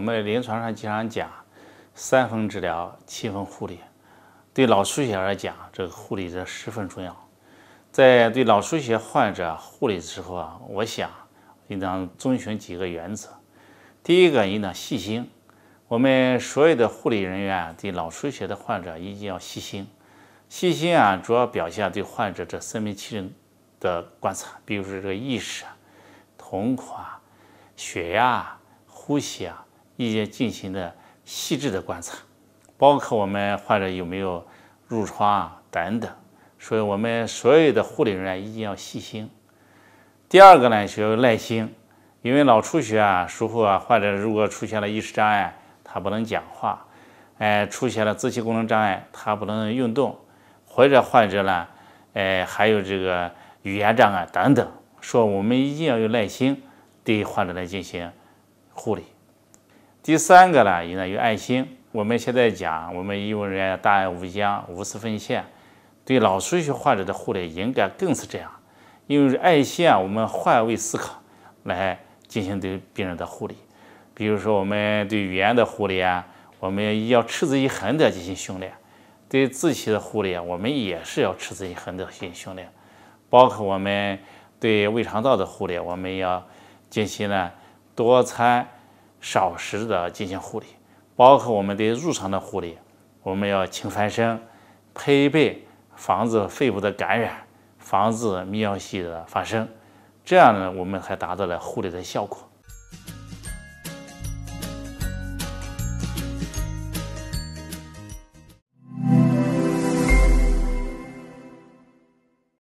我们临床上经常讲，三分治疗，七分护理。对脑出血而讲，这个护理这十分重要。在对脑出血患者护理的时候啊，我想应当遵循几个原则。第一个，应当细心。我们所有的护理人员对脑出血的患者一定要细心。细心啊，主要表现对患者这生命气征的观察，比如说这个意识、孔啊、血压、呼吸啊。一些进行的细致的观察，包括我们患者有没有褥疮啊等等。所以，我们所有的护理人员一定要细心。第二个呢，需要耐心，因为脑出血啊、术后啊，患者如果出现了意识障碍，他不能讲话；哎，出现了自体功能障碍，他不能运动；或者患者呢，哎，还有这个语言障碍等等。说我们一定要有耐心对患者来进行护理。第三个呢，应该有爱心。我们现在讲，我们医务人员大爱无疆、无私奉献，对老、出血患者的护理应该更是这样。因为爱心啊，我们换位思考来进行对病人的护理。比如说，我们对语言的护理啊，我们要持之以恒的进行训练；对自体的护理，我们也是要持之以恒的进行训练。包括我们对胃肠道的护理，我们要进行呢多餐。少食的进行护理，包括我们的日常的护理，我们要勤翻身，配备防止肺部的感染，防止泌尿系的发生，这样呢，我们才达到了护理的效果。